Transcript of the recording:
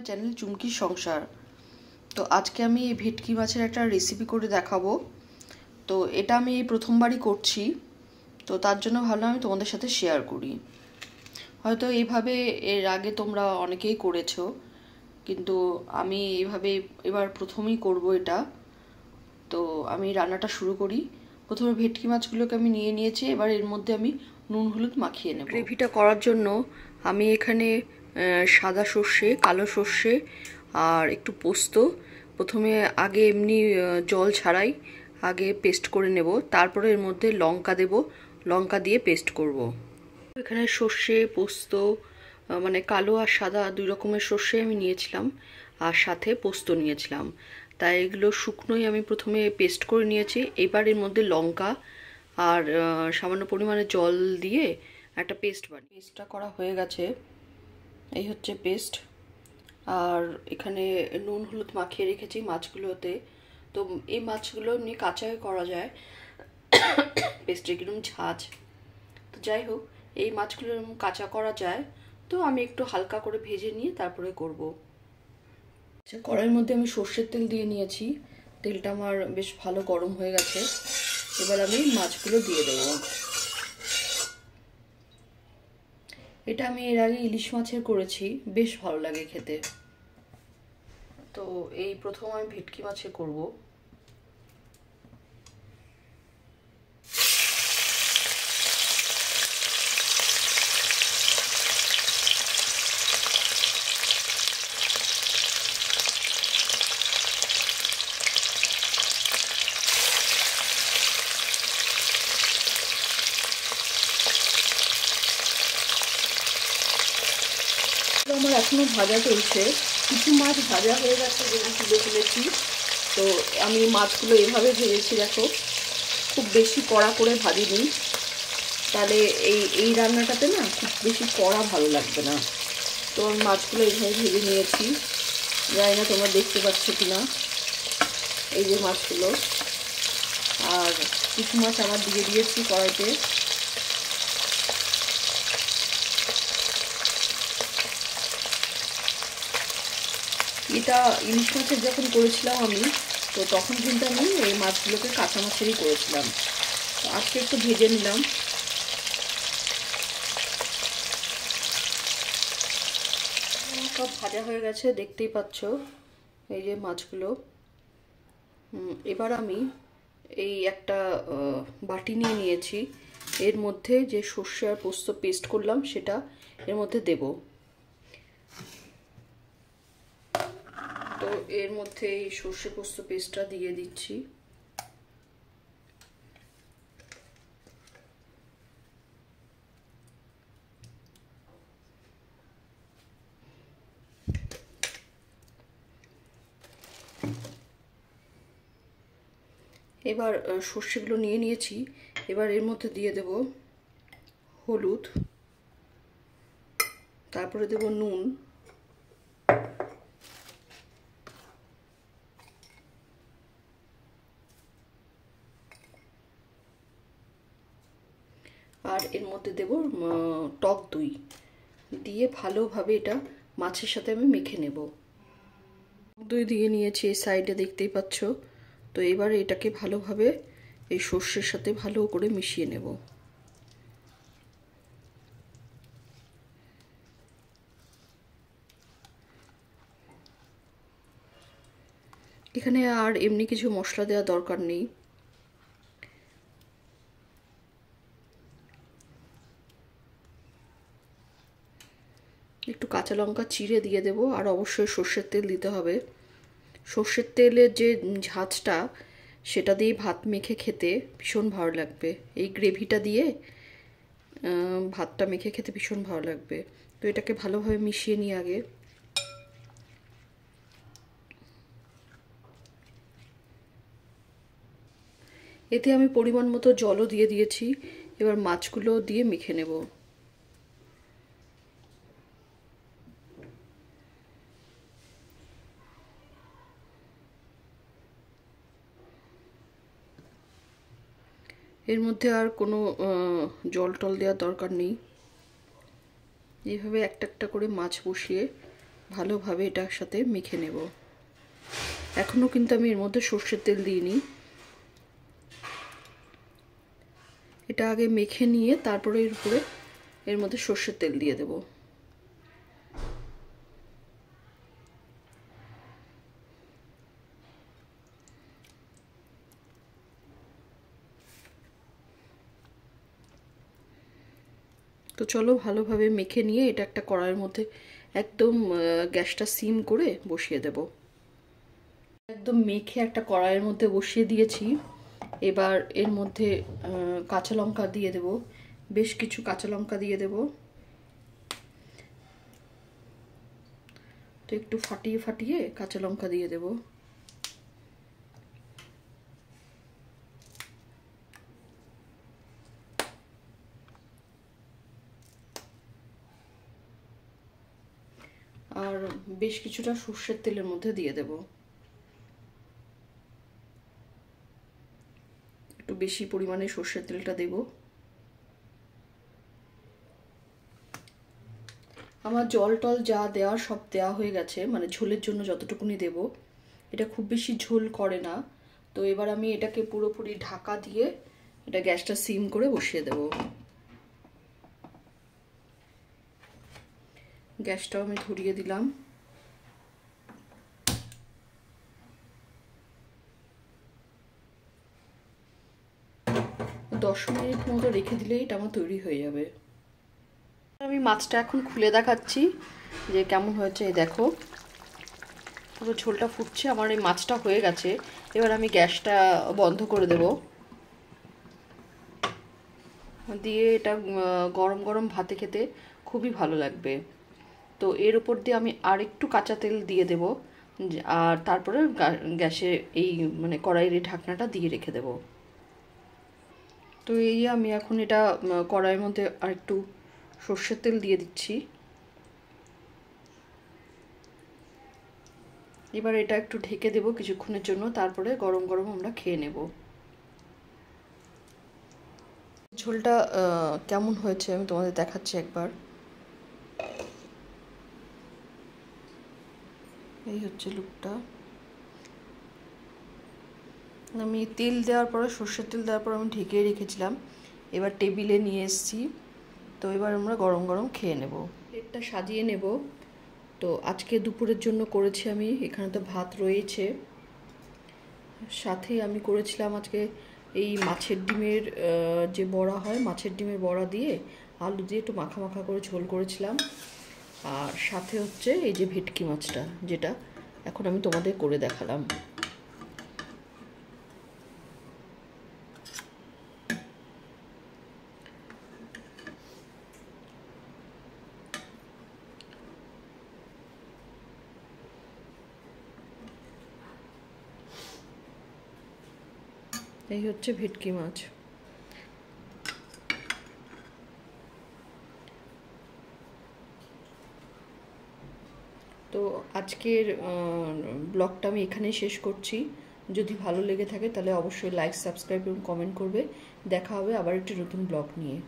আমার চ্যানেল চুমকি সংসার তো আজকে আমি এই ভেটকি মাছের একটা রেসিপি করে দেখাবো তো এটা আমি এই প্রথমবারই করছি তো তার জন্য ভালো আমি তোমাদের সাথে শেয়ার করি হয়তো এইভাবে এর আগে তোমরা অনেকেই করেছো কিন্তু আমি এইভাবে এবার প্রথমেই করব এটা তো আমি রান্নাটা শুরু করি প্রথমে ভেটকি মাছগুলোকে আমি নিয়ে নিয়েছি এবার এর মধ্যে আমি নুন হলুদ মাখিয়ে নেব গ্রেভিটা করার জন্য আমি এখানে সাদা সর্ষে কালো সর্ষে আর একটু পোস্ত প্রথমে আগে এমনি জল ছাড়াই আগে পেস্ট করে নেব তারপরে এর মধ্যে লঙ্কা দেব লঙ্কা দিয়ে পেস্ট করব। এখানে সর্ষে পোস্ত মানে কালো আর সাদা দুই রকমের সর্ষে আমি নিয়েছিলাম আর সাথে পোস্ত নিয়েছিলাম তাই এগুলো শুকনোই আমি প্রথমে পেস্ট করে নিয়েছি এবার এর মধ্যে লঙ্কা আর সামান্য পরিমাণে জল দিয়ে একটা পেস্ট বানিয়ে পেস্টটা করা হয়ে গেছে এই হচ্ছে পেস্ট আর এখানে নুন হলুদ মাখিয়ে রেখেছি মাছগুলোতে তো এই মাছগুলো এমনি কাঁচাই করা যায় পেস্টে কিরম ঝাঁজ তো যাই হোক এই মাছগুলো এরকম কাঁচা করা যায় তো আমি একটু হালকা করে ভেজে নিয়ে তারপরে করব আচ্ছা, কড়াইয়ের মধ্যে আমি সর্ষের তেল দিয়ে নিয়েছি তেলটা আমার বেশ ভালো গরম হয়ে গেছে এবার আমি মাছগুলো দিয়ে দেবো এটা আমি এর আগে ইলিশ মাছের করেছি বেশ ভালো লাগে খেতে তো এই প্রথম আমি ভেটকি মাছে করবো এখনও ভাজা চলছে কিছু মাছ ভাজা হয়ে গেছে যেহেতু দেখেছি তুলেছি তো আমি মাছগুলো এভাবে ভেজেছি দেখো খুব বেশি কড়া করে ভাজিনি তাহলে এই এই রান্নাটাতে না খুব বেশি কড়া ভালো লাগবে না তো আমি মাছগুলো এইভাবে ভেজে নিয়েছি যাই না তোমরা দেখতে পাচ্ছ কি না এই যে মাছগুলো আর কিছু মাছ আমার দিয়ে দিয়েছি কড়াইতে এটা ইলিশ মাছের যখন করেছিলাম আমি তো তখন কিন্তু আমি এই মাছগুলোকে কাঁচা মাছেরই করেছিলাম আজকে একটু ভেজে নিলাম সব ভাজা হয়ে গেছে দেখতেই পাচ্ছ এই যে মাছগুলো এবার আমি এই একটা বাটি নিয়ে নিয়েছি এর মধ্যে যে সর্ষে আর পোস্ত পেস্ট করলাম সেটা এর মধ্যে দেবো তো এর মধ্যে এই সর্ষে পোস্ত পেস্টটা দিয়ে দিচ্ছি এবার সর্ষেগুলো নিয়ে নিয়েছি এবার এর মধ্যে দিয়ে দেব হলুদ তারপরে দেব নুন আর এর মধ্যে দেব টক দই দিয়ে ভালোভাবে এটা মাছের সাথে আমি মেখে নেব দই দিয়ে নিয়েছি এই সাইডে দেখতেই পাচ্ছ তো এবার এটাকে ভালোভাবে এই সর্ষের সাথে ভালো করে মিশিয়ে নেব এখানে আর এমনি কিছু মশলা দেওয়া দরকার নেই একটু কাঁচা লঙ্কা চিড়ে দিয়ে দেবো আর অবশ্যই সর্ষের তেল দিতে হবে সর্ষের তেলের যে ঝাঁজটা সেটা দিয়ে ভাত মেখে খেতে ভীষণ ভালো লাগবে এই গ্রেভিটা দিয়ে ভাতটা মেখে খেতে ভীষণ ভালো লাগবে তো এটাকে ভালোভাবে মিশিয়ে নিই আগে এতে আমি পরিমাণ মতো জলও দিয়ে দিয়েছি এবার মাছগুলো দিয়ে মেখে নেবো এর মধ্যে আর কোনো জল টল দেওয়ার দরকার নেই এইভাবে একটা একটা করে মাছ বসিয়ে ভালোভাবে এটা একসাথে মেখে নেব এখনও কিন্তু আমি এর মধ্যে সর্ষের তেল দিইনি এটা আগে মেখে নিয়ে তারপরে এর উপরে এর মধ্যে সর্ষের তেল দিয়ে দেবো তো চলো ভালোভাবে মেখে নিয়ে এটা একটা কড়াইয়ের মধ্যে একদম গ্যাসটা সিম করে বসিয়ে দেব একদম মেখে একটা কড়াইয়ের মধ্যে বসিয়ে দিয়েছি এবার এর মধ্যে কাঁচা লঙ্কা দিয়ে দেব বেশ কিছু কাঁচা লঙ্কা দিয়ে দেব তো একটু ফাটিয়ে ফাটিয়ে কাঁচা লঙ্কা দিয়ে দেবো বেশ কিছুটা সর্ষের তেলের মধ্যে দিয়ে দেব একটু বেশি পরিমাণে সর্ষের তেলটা দেব আমার জল টল যা দেওয়া সব দেওয়া হয়ে গেছে মানে ঝোলের জন্য যতটুকুনি দেব এটা খুব বেশি ঝোল করে না তো এবার আমি এটাকে পুরোপুরি ঢাকা দিয়ে এটা গ্যাসটা সিম করে বসিয়ে দেব গ্যাসটাও আমি ধরিয়ে দিলাম দশ মিনিট মতো রেখে দিলেই এটা আমার তৈরি হয়ে যাবে আমি মাছটা এখন খুলে দেখাচ্ছি যে কেমন হয়েছে এই দেখো পুরো ঝোলটা ফুটছে আমার এই মাছটা হয়ে গেছে এবার আমি গ্যাসটা বন্ধ করে দেব দিয়ে এটা গরম গরম ভাতে খেতে খুবই ভালো লাগবে তো এর উপর দিয়ে আমি আর একটু কাঁচা তেল দিয়ে দেব আর তারপরে গ্যাসে এই মানে কড়াইয়ের ঢাকনাটা দিয়ে রেখে দেবো তো এই আমি এখন এটা কড়াইয়ের মধ্যে আর একটু সর্ষের তেল দিয়ে দিচ্ছি এবার এটা একটু ঢেকে দেব কিছুক্ষণের জন্য তারপরে গরম গরম আমরা খেয়ে নেব ঝোলটা কেমন হয়েছে আমি তোমাদের দেখাচ্ছি একবার এই হচ্ছে লুকটা আমি তেল দেওয়ার পর সর্ষের তেল দেওয়ার পর আমি ঢেকে রেখেছিলাম এবার টেবিলে নিয়ে এসেছি তো এবার আমরা গরম গরম খেয়ে নেব প্লেটটা সাজিয়ে নেব তো আজকে দুপুরের জন্য করেছি আমি এখানে তো ভাত রয়েছে সাথে আমি করেছিলাম আজকে এই মাছের ডিমের যে বড়া হয় মাছের ডিমের বড়া দিয়ে আলু দিয়ে একটু মাখা মাখা করে ঝোল করেছিলাম আর সাথে হচ্ছে এই যে ভেটকি মাছটা যেটা এখন আমি তোমাদের করে দেখালাম এই হচ্ছে ভেটকি মাছ তো আজকের ব্লগটা আমি এখানেই শেষ করছি যদি ভালো লেগে থাকে তাহলে অবশ্যই লাইক সাবস্ক্রাইব এবং কমেন্ট করবে দেখা হবে আবার একটি নতুন ব্লগ নিয়ে